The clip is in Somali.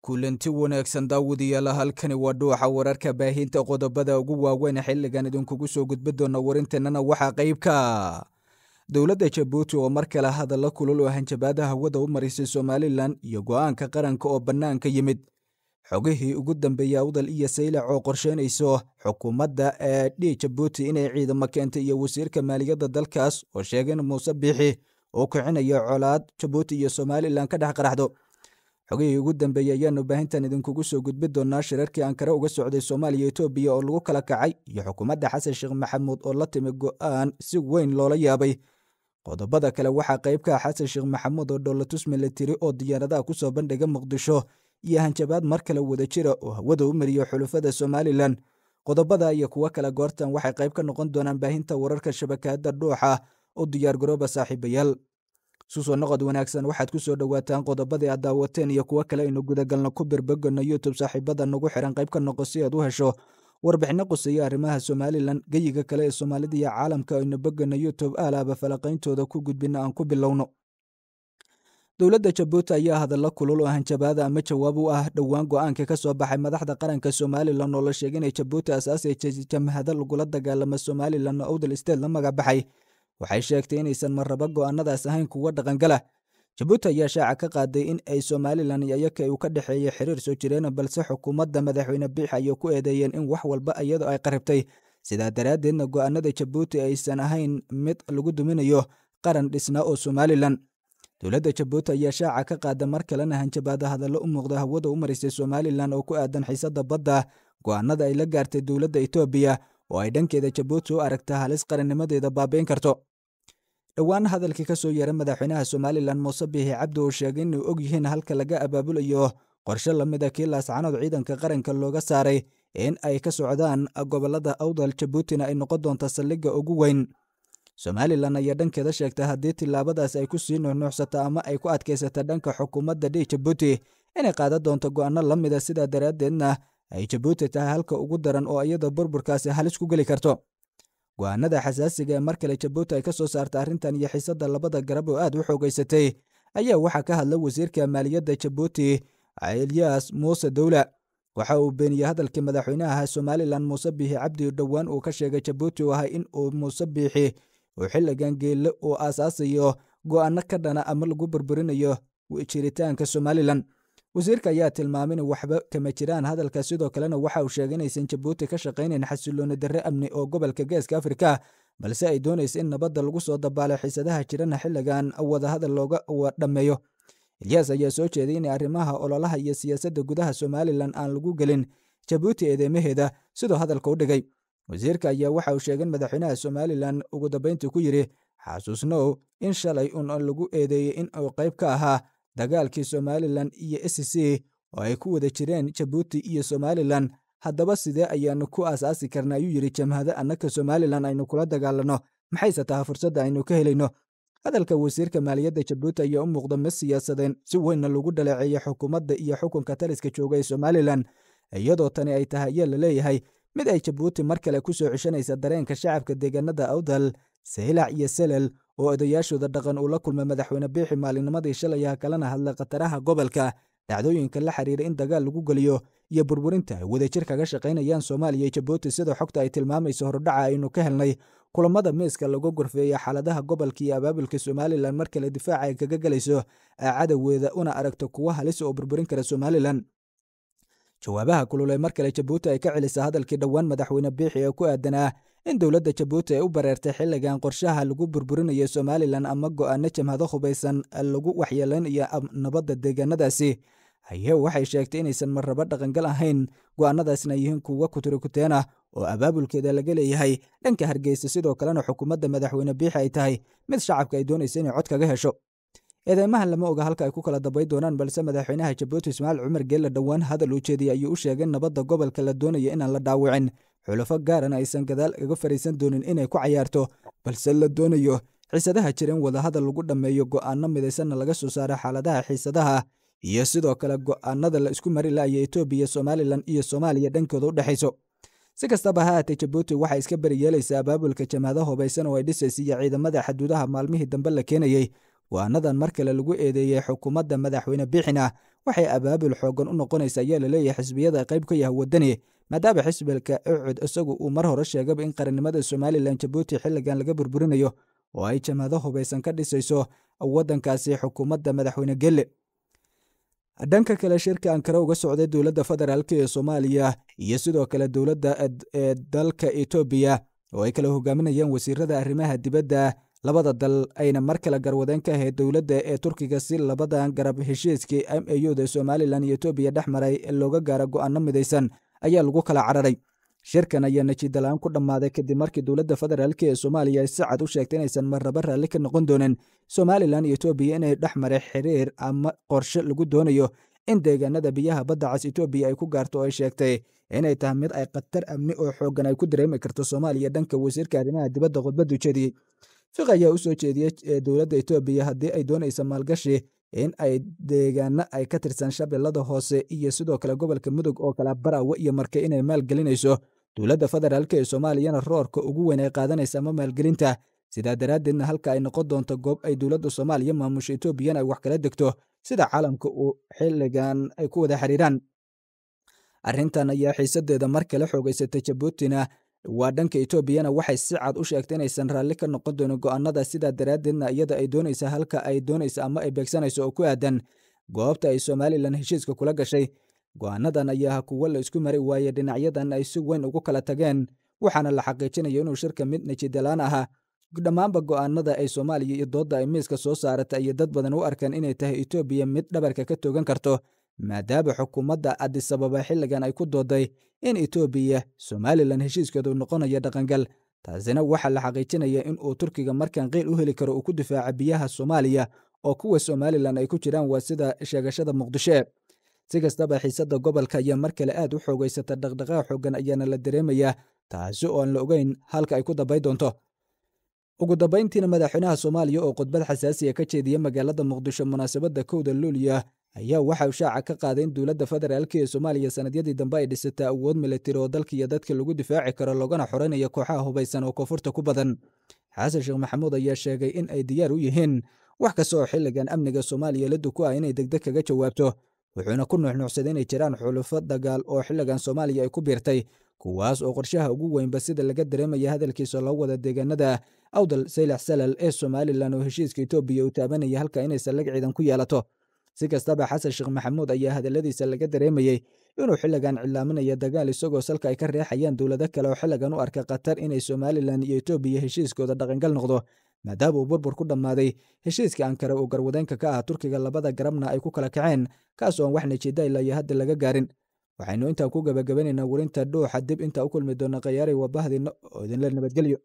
kulanti wanaagsan daawud iyala halkani waa dhuuxa wararka baahinta qodobada ugu waaweyn xilligan idinkugu soo gudbi doona warinteennana waxaa qayb ka ah. dowladda jabuuti oo mar kale hadalla kulul oo hanjabaada hawada u marisay somalilan iyo go'aanka qaranka oo bannaanka yimid xogihii ugu dambeeyey awdal iyo saylac oo qorshaynayso xukuumadda ee dhi jabuuti inay ciidamo keentay iyo wasiirka maaliyadda dalkaas oo sheegay in muuse biixi uu kicinayo colaad jabuuti iyo somalilan ka dhex qaraxdo xogihii ugu dambeeyey ayaanu baahintan idinkugu soo gudbi doonaa shirarkii ankare uga socday soomaaliya etoobiya oo lagu kala kacay iyo xukuumadda xasan sheekh maxamuud oo la timi go'aan si weyn loola yaabay qodobada kale waxaa qaybkaa ah xasan sheekh maxamuud oo dhoolatusmi milatiri oo diyaaradaha ku soo bandhiga muqdisho iyo hanjabaad mar kale wada jira oo hawada u mariyo xulufada somalilan qodobada iyo kuwo kale goortan waxay qayb ka noqon doonaan baahinta wararka shabakada dhuuxa oo diyaargarooba saaxiibayaal susoo noqod wanaagsan waxaad ku soo dhowaataan qodobadii aad daawateen iyo kuwo kale aynu gudagalno ku birbogonno youtube saaxiibada nagu xiran qayb ka noqo si aad u hesho warbixino quseeya arrimaha somalilan geyiga kale ee soomaalida iyo caalamka aynu boganno youtube aalaaba falaqayntooda ku gudbina aan ku bilowno dowladda jabuuti ayaa hadalla kulul oo hanjabaada ama jawaab u ah dhowaan go-aanka ka soo baxay madaxda qaranka somalilan oo la sheegay inay jabuuti asaasiya jamhada lagula dagaalamo somalilan oo owdal state la magabaxay waxay sheegtay inaysan marraba go'aannadaas ahayn kuwa dhaqangala jabuuti ayaa shaaca ka qaaday in ay somalilan iyo iyoka uu ka dhexeeyey xiriir soo jireen balse xukuumadda madaxweyne biix ayay ku eedeeyeen in wax walba iyadoo ay qaribtay sidaa daraaddeedna go'aanada jabuuti aysan ahayn mid lagu duminayo qaran dhisna oo somalilan dowladda jabuuti ayaa shaaca ka qaada mar kalena hanjabaada hadallo u muuqda hawada u marisay somalilan oo ku aadan xiisadda badda go'aanada ay la gaartay dowladda etoobiya oo ay dhankeeda jabuuti u aragta halis qarannimadeeda baabi'in karto dhowaan hadalkii ka soo yeera madaxweynaha somalilan muuse biixi cabdi uu sheegay inay og yihiin halka laga abaabulayo qorshe la mida ah kii laascanood ciidanka qaranka looga saaray in ay ka socdaan gobolada awdal jabuutina ay noqon doonta saldhigga ugu weyn somalilan ayaa dhankeeda sheegtay haddii tillaabadaas ay ku sii nuuxnuuxsato ama ay ku adkaysata dhanka xukuumadda d jabuuti inay qaadan doonto go'aano la mida ah sidaa daraaddeedna ay jabuuti tahay halka ugu daran oo iyada burburkaasi halis ku geli karto go-aanada xasaasiga ee mar kale jabuuti ay ka soo saarta arrintan iyo xiisadda labada garab oo aad u xoogaysatay ayaa waxaa ka hadlay wasiirka maaliyadda jabuuti eliyas muuse dowla waxa uu beeniyey hadalkii madaxweynaha somalilan muuse biixi cabdi dhowaan uu ka sheegay jabuuti oo ahay in uu muuse biixi uu xilligan geelle uu aasaasayo go-aano ka dhana ama lagu burburinayo jiritaanka somalilan wasiirka ayaa tilmaamay in waxba kama jiraan hadalka sidoo kalena waxa uu sheegay inaysan jabuuti ka shaqaynayn xasilooni darre amni oo gobolka geeska afrika balse ay doonaysa in nabadda lagu soo dabaalo xiisadaha jirana xilligan wadahadal looga dhammeeyo ilyaas ayaa soo jeeday in arrimaha ololaha iyo siyaasadda gudaha somalilan aan lagu gelin jabuuti eedeemaheeda sidoo hadalka u dhigay wasiirka ayaa waxa uu sheegay in madaxweynaha somalilan ugu dambayntii ku yidhi xasuusnow in shalay uun lagu eedeeyey in uu qayb ka ahaa dagaalkii somalilan iyo s c oo ay ku wada jireen jabuuti iyo somalilan haddaba sidee ayaannu ku aasaasi karna ayuu yidhi jamhado annaka somalilan aynu kula dagaalanno maxayse taha fursadda aynu ka helayno hadalka wasiirka maaliyadda jabuuti ayaa u muuqda mid siyaasadeen si weynna lagu dhaleeceeya xukuumadda iyo xukunka taliska jooga ee somalilan iyadoo tani ay tahay ayaa la leeyahay mid ay jabuuti mar kale ku soo ceshanaysa dareenka shacabka deegaanada awdal saylac iyo selel oo odayaashooda dhaqan uu la kulmay madaxweyne biixi maalinimadii shalayaha kalena hadlay khataraha gobolka dhacdooyinka la xiriira in dagaal lagu geliyo iyo burburinta ay wadajir kaga shaqaynayaan soomaaliya iyo jabuuti sidoo xogta ay tilmaamayso horudhaca aynu ka helnay kulamada miiska lagu gorfeeya xaaladaha gobolka iyo abaabulka somalilan mar kale difaaca ay kaga gelayso cadowgeeda una aragto kuwo halis oo burburin kara somalilan jawaabaha kulule mar kale jabuuti ay ka celisa hadalkii dhowaan madaxweyne biixi ee ku aadanaa in dowladda jabuuti ay u bareertay xilligan qorshaha lagu burburinayo somalilan ama go'aano jamhado hubaysan lagu waxyeelanayo nabadda deegaanadaasi hay waxay sheegtay inaysan marraba dhaqangal ahayn go'aanadaasina yihiin kuwa kuturikuteen oo abaabulkeeda laga leeyahay dhanka hargeysa sidoo kalena xukuumadda madaxweyne biixi ay tahay mid shacabka ay doonaysa inay cod kaga hesho eedeymahan lama oga halka ay ku kala dabay doonaan balse madaxweynaha jabuuti ismaaciil cumar geelle dhowaan hadal uu jeediyey ayuu u sheegay nabadda gobolka la doonayo inaan la dhaawicin xulafo gaaran ah aysan gadaal kaga fariisan doonin inay ku cayaarto balse la doonayo xiisadaha jiran wadahadal lagu dhammeeyo go'aano midaysanna laga soo saaro xaaladaha xiisadaha iyo sidoo kale go'aanada la isku mari la'aya etoobiya somalilan iyo soomaaliya dhankooda u dhexayso si kastaba haatee jabuuti waxay iska beri yeelaysaa abaabulka jamaado hubaysan oo ay dhisaysa iyo ciidamada xaduudaha maalmihii dambe la keenayey waanadan mar kale lagu eedeeyey xukuumadda madaxweyne biixin waxay abaabul xoogan u noqonaysa ayaa laleeyahay xisbiyada qayb ka yaha waddani maadaama xisbalka ocod isagu uu mar hore sheegaba in qarannimada somalilan jabuuti xilligan laga burburinayo oo ay jamaado hubaysan ka dhisayso waddankaasi xukuumadda madaxweyne gelle dhanka kale shirka ankara uga socday dowladda federaalk ee soomaaliya iyo sidoo kale dowladda ee dalka etoobiya oo ay kala hogaaminayaan wasiirada arrimaha dibadda labada dal ayna mar kale garwadeen ka ahayd dowladda ee turkiga si labadan garab heshiiskii m a u da somalilan iyo etoobiya dhex maray looga gaara go'aano midaysan ayaa lagu kala cararay shirkan ayaa najidalaan ku dhammaaday kadib markii dowladda federaalk ee soomaaliya ay si cad u sheegtay inaysan marnaba raalli ka noqon doonin somalilan iyo etoobiya inay dhex maray xiriir ama qorshe lagu doonayo in deegaanada biyaha badda cas etoobiya ay ku gaarto oo ay sheegtay inay tahay mid ay khatar amni oo xooggan ay ku dareemi karto soomaaliya dhanka wasiirka arrimaha dibadda khudbaddu jeediyey fiq ayaa u soo jeediyey dowladda etoobiya haddii ay doonaysa maalgashi in ay deegaano ay ka tirsan shabeellada hoose iyo sidoo kale gobolka mudug oo kala baraawe iyo marke inay maalgelinayso dowladda federaalka ee soomaaliyana roorka ugu weyn ay qaadanaysa ama maalgelinta sidaa daraaddeedna halka ay noqon doonto goob ay dowladda soomaaliya maamusha etoobiyana ay wax kala degto sida caalamka uu xilligan ay ku wada xiriiraan arrintan ayaa xiisadeeda mar kale xoogaysatay jabuutina waa dhanka etoobiyana waxay si cad u sheegtay inaysan raalli ka noqon doonin go'aanada sidaa daraaddeedna iyada ay doonaysa halka ay doonaysa ama ay beegsanayso oo ku aadan goobta ay somalilan heshiiska kula gashay go'aanadan ayaa kuwa la isku maray waaye dhinacyadan ay si weyn ugu kala tageen waxaana la xaqiijinaya inuu shirka mid najidalaan ahaa dhammaanba go'aanada ay soomaaliya iyo doodda ay miiska soo saarata iyo dad badan u arkeen inay tahay etoobiya mid dhabarka ka toogan karto maadaaba xukuumadda adisababa xilligan ay ku dooday in etoobiya somalilan heshiiskeedu noqonaya dhaqangal taasina waxaa la xaqiijinaya in uu turkiga markaan qiil u heli karo uu ku difaaca biyaha soomaaliya oo kuwa somalilan ay ku jiraan waa sida sheegashada muqdishe si kastaba xiisadda gobolka ayaa mar kale aad u xoogaysata dhaqdhaqaaq xoogan ayaana la dareemayaa taasi oo aan la ogeyn halka ay ku dabay doonto ugu dambayntiina madaxweynaha soomaaliya oo khudbad xasaasiya ah ka jeediya magaalada muqdisho munaasabadda kowda luuliya ayaa waxau shaaca ka qaaday in dowladda federaalk ee soomaaliya sannadyadii dambe ay dhisata awood militari oo dalka iyo dadka lagu difaaci karo loogana xoreynaya kooxaha hubaysan oo koonfurta ku badan xasan sheekh maxamuud ayaa sheegay in ay diyaar u yihiin wax kasta oo xilligan amniga soomaaliya la duku ah inay degdeg kaga jawaabto wuxuuna ku nuuxnuuxsaday inay jiraan xulufo dagaal oo xilligan soomaaliya ay ku biirtay kuwaas oo qorshaha ugu weynba sida laga dareemaya hadalkiisa loo wada deegaanada awdal saylax salal ee somalilan oo heshiiska etoobiya uu taabanaya halka inay saldhig ciidan ku yeelato si kastaba xasan sheekh maxamuud ayaa hadalladiisa laga dareemayey inuu xilligan cillaaminaya dagaal isagoo salka ay ka reexayaan dowlado kale oo xilligan u arka qatar inay somalilan iyo etoobiya heshiiskooda dhaqangal noqdo maadaaba uu burbur ku dhammaaday heshiiska ankare uu garwadeenka ka ah turkiga labada garabna ay ku kala kaceen kaas oo oan wax natiijo ilayo hadda laga gaarin waxaynu intaan ku gabagabanaynaa warinta dhuuxa dib intaa u kulmi doona khayaaray wabahdii oo idinla nabadgelyo